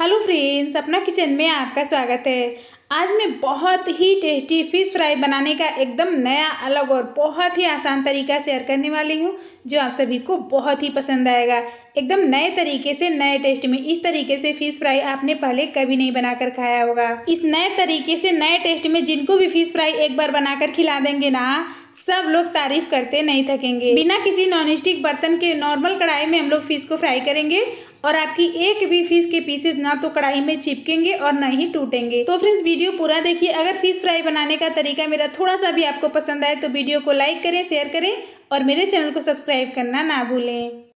hello friends अपना kitchen में आपका स्वागत है आज मैं बहुत ही टेस्टी फ़िश फ्राई बनाने का एकदम नया अलग और बहुत ही आसान तरीका शेयर करने वाली हूँ जो आप सभी को बहुत ही पसंद आएगा एकदम नए तरीके से नए टेस्ट में इस तरीके से फ़िश फ्राई आपने पहले कभी नहीं बनाकर खाया होगा इस नए तरीके से नए टेस्ट में जिनको भी फ़िश फ्राई एक बार बनाकर खिला देंगे ना सब लोग तारीफ करते नहीं थकेंगे बिना किसी नॉन स्टिक बर्तन के नॉर्मल कढ़ाई में हम लोग फिश को फ्राई करेंगे और आपकी एक भी फिश के पीसेस ना तो कढ़ाई में चिपकेंगे और ना ही टूटेंगे तो फ्रेंड्स वीडियो पूरा देखिए अगर फिश फ्राई बनाने का तरीका मेरा थोड़ा सा भी आपको पसंद आए तो वीडियो को लाइक करें शेयर करें और मेरे चैनल को सब्सक्राइब करना ना भूलें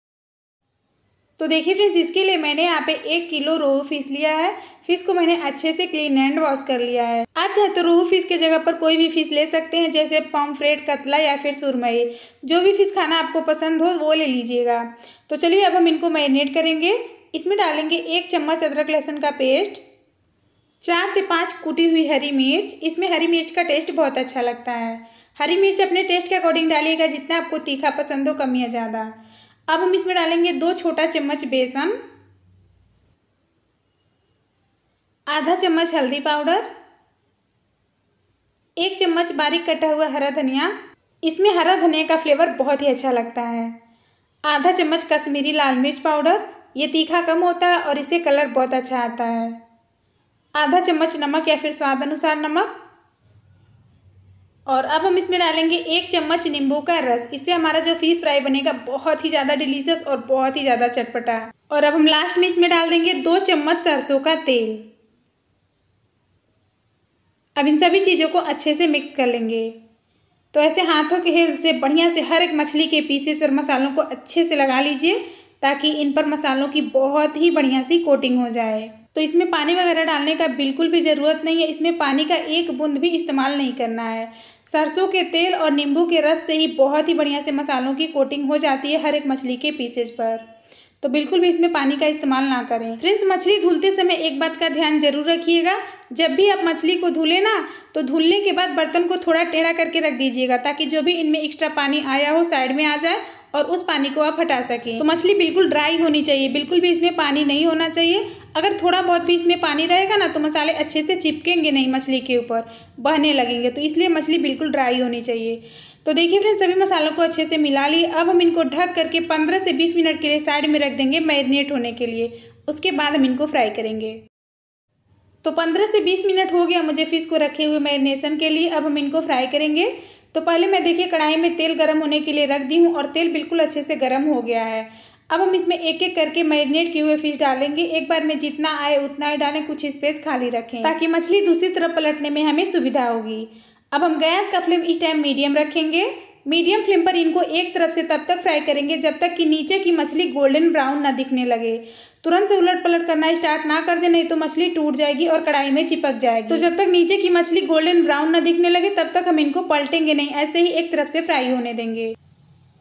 तो देखिए फ्रेंड्स इसके लिए मैंने यहाँ पे एक किलो रोहू फिश लिया है फिश को मैंने अच्छे से क्लीन एंड वॉश कर लिया है आप चाहे तो रोहू फिश के जगह पर कोई भी फिश ले सकते हैं जैसे पम्फ्रेट कतला या फिर सुरमई जो भी फिश खाना आपको पसंद हो वो ले लीजिएगा तो चलिए अब हम इनको मैरिनेट करेंगे इसमें डालेंगे एक चम्मच अदरक लहसुन का पेस्ट चार से पाँच कूटी हुई हरी मिर्च इसमें हरी मिर्च का टेस्ट बहुत अच्छा लगता है हरी मिर्च अपने टेस्ट के अकॉर्डिंग डालिएगा जितना आपको तीखा पसंद हो कम या ज़्यादा अब हम इसमें डालेंगे दो छोटा चम्मच बेसन आधा चम्मच हल्दी पाउडर एक चम्मच बारीक कटा हुआ हरा धनिया इसमें हरा धनिया का फ्लेवर बहुत ही अच्छा लगता है आधा चम्मच कश्मीरी लाल मिर्च पाउडर ये तीखा कम होता है और इससे कलर बहुत अच्छा आता है आधा चम्मच नमक या फिर स्वाद अनुसार नमक और अब हम इसमें डालेंगे एक चम्मच नींबू का रस इससे हमारा जो फिश फ्राई बनेगा बहुत ही ज़्यादा डिलीशियस और बहुत ही ज़्यादा चटपटा और अब हम लास्ट में इसमें डाल देंगे दो चम्मच सरसों का तेल अब इन सभी चीज़ों को अच्छे से मिक्स कर लेंगे तो ऐसे हाथों के हेल से बढ़िया से हर एक मछली के पीसेस पर मसालों को अच्छे से लगा लीजिए ताकि इन पर मसालों की बहुत ही बढ़िया सी कोटिंग हो जाए तो इसमें पानी वगैरह डालने का बिल्कुल भी ज़रूरत नहीं है इसमें पानी का एक बूंद भी इस्तेमाल नहीं करना है सरसों के तेल और नींबू के रस से ही बहुत ही बढ़िया से मसालों की कोटिंग हो जाती है हर एक मछली के पीसेज पर तो बिल्कुल भी इसमें पानी का इस्तेमाल ना करें फ्रेंड्स मछली धुलते समय एक बात का ध्यान जरूर रखिएगा जब भी आप मछली को धुलें ना तो धुलने के बाद बर्तन को थोड़ा टेढ़ा करके रख दीजिएगा ताकि जो भी इनमें एक्स्ट्रा पानी आया हो साइड में आ जाए और उस पानी को आप हटा सकें तो मछली बिल्कुल ड्राई होनी चाहिए बिल्कुल भी इसमें पानी नहीं होना चाहिए अगर थोड़ा बहुत भी इसमें पानी रहेगा ना तो मसाले अच्छे से चिपकेंगे नहीं मछली के ऊपर बहने लगेंगे तो इसलिए मछली बिल्कुल ड्राई होनी चाहिए तो देखिए फ्रेंड्स सभी मसालों को अच्छे से मिला लिए अब हम इनको ढक करके पंद्रह से बीस मिनट के लिए साइड में रख देंगे मैरिनेट होने के लिए उसके बाद हम इनको फ्राई करेंगे तो पंद्रह से बीस मिनट हो गया मुझे फ़िश को रखे हुए मैरिनेशन के लिए अब हम इनको फ्राई करेंगे तो पहले मैं देखिए कढ़ाई में तेल गर्म होने के लिए रख दी हूँ और तेल बिल्कुल अच्छे से गर्म हो गया है अब हम इसमें एक एक करके मैरिनेट किए हुए फिश डालेंगे एक बार में जितना आए उतना ही डालें कुछ स्पेस खाली रखें ताकि मछली दूसरी तरफ पलटने में हमें सुविधा होगी अब हम गैस का फ्लेम इस टाइम मीडियम रखेंगे मीडियम फ्लेम पर इनको एक तरफ से तब तक फ्राई करेंगे जब तक कि नीचे की मछली गोल्डन ब्राउन ना दिखने लगे तुरंत से उलट पलट करना स्टार्ट ना कर दे नहीं तो मछली टूट जाएगी और कढ़ाई में चिपक जाएगी तो जब तक नीचे की मछली गोल्डन ब्राउन ना दिखने लगे तब तक हम इनको पलटेंगे नहीं ऐसे ही एक तरफ से फ्राई होने देंगे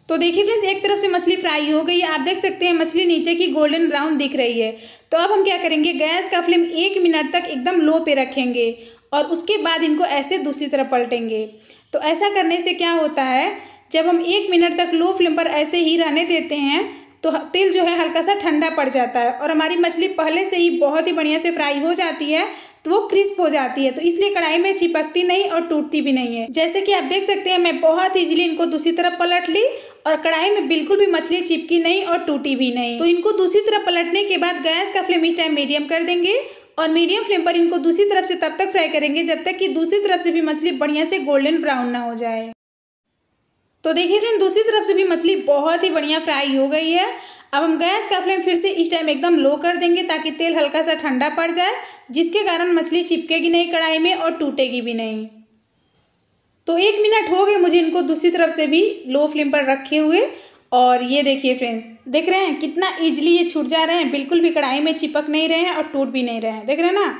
तो देखिए फ्रेंड्स एक तरफ से मछली फ्राई हो गई है आप देख सकते हैं मछली नीचे की गोल्डन ब्राउन दिख रही है तो अब हम क्या करेंगे गैस का फ्लेम एक मिनट तक एकदम लो पे रखेंगे और उसके बाद इनको ऐसे दूसरी तरफ पलटेंगे तो ऐसा करने से क्या होता है जब हम एक मिनट तक लो फ्लेम पर ऐसे ही रहने देते हैं तो तेल जो है हल्का सा ठंडा पड़ जाता है और हमारी मछली पहले से ही बहुत ही बढ़िया से फ्राई हो जाती है तो वो क्रिस्प हो जाती है तो इसलिए कढ़ाई में चिपकती नहीं और टूटती भी नहीं है जैसे कि आप देख सकते हैं मैं बहुत ईजिली इनको दूसरी तरफ पलट ली और कढ़ाई में बिल्कुल भी मछली चिपकी नहीं और टूटी भी नहीं तो इनको दूसरी तरफ पलटने के बाद गैस का फ्लेम इस टाइम मीडियम कर देंगे और मीडियम फ्लेम पर इनको दूसरी तरफ से तब तक फ्राई करेंगे जब तक कि दूसरी तरफ से भी मछली बढ़िया से गोल्डन ब्राउन ना हो जाए तो देखिए फ्रेंड दूसरी तरफ से भी मछली बहुत ही बढ़िया फ्राई हो गई है अब हम गैस का फ्लेम फिर से इस टाइम एकदम लो कर देंगे ताकि तेल हल्का सा ठंडा पड़ जाए जिसके कारण मछली चिपकेगी नहीं कढ़ाई में और टूटेगी भी नहीं तो एक मिनट हो गए मुझे इनको दूसरी तरफ से भी लो फ्लेम पर रखे हुए और ये देखिए फ्रेंड्स देख रहे हैं कितना ईजिली ये छूट जा रहे हैं बिल्कुल भी कढ़ाई में चिपक नहीं रहे हैं और टूट भी नहीं रहे हैं देख रहे हैं ना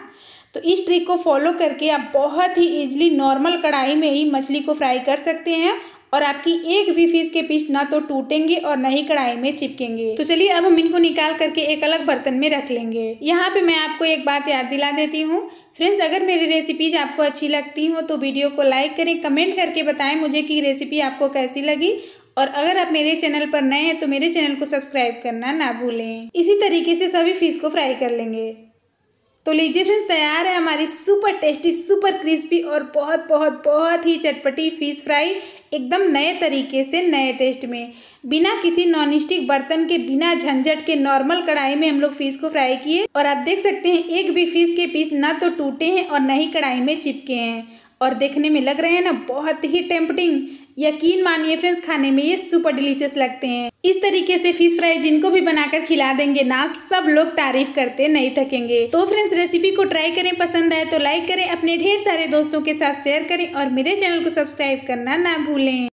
तो इस ट्रिक को फॉलो करके आप बहुत ही ईजिली नॉर्मल कढ़ाई में ही मछली को फ्राई कर सकते हैं और आपकी एक भी फीस के पीस ना तो टूटेंगे और न ही कढ़ाई में चिपकेंगे तो चलिए अब हम इनको निकाल करके एक अलग बर्तन में रख लेंगे यहाँ पे मैं आपको एक बात याद दिला देती हूँ फ्रेंड्स अगर मेरी रेसिपीज आपको अच्छी लगती हो तो वीडियो को लाइक करें कमेंट करके बताएं मुझे कि रेसिपी आपको कैसी लगी और अगर आप मेरे चैनल पर नए हैं तो मेरे चैनल को सब्सक्राइब करना ना भूलें इसी तरीके से सभी फीस को फ्राई कर लेंगे तो लीजिए फ्रेंड्स तैयार है हमारी सुपर टेस्टी सुपर क्रिस्पी और बहुत बहुत बहुत ही चटपटी फ़िश फ्राई एकदम नए तरीके से नए टेस्ट में बिना किसी नॉन स्टिक बर्तन के बिना झंझट के नॉर्मल कढ़ाई में हम लोग फ़िश को फ्राई किए और आप देख सकते हैं एक भी फ़िश के पीस ना तो टूटे हैं और ना ही कढ़ाई में चिपके हैं और देखने में लग रहे हैं ना बहुत ही टेम्पटिंग यकीन मानिए फ्रेंड्स खाने में ये सुपर डिलीशियस लगते हैं इस तरीके से फिश फ्राई जिनको भी बनाकर खिला देंगे ना सब लोग तारीफ करते नहीं थकेंगे तो फ्रेंड्स रेसिपी को ट्राई करें पसंद आए तो लाइक करें अपने ढेर सारे दोस्तों के साथ शेयर करें और मेरे चैनल को सब्सक्राइब करना ना भूलें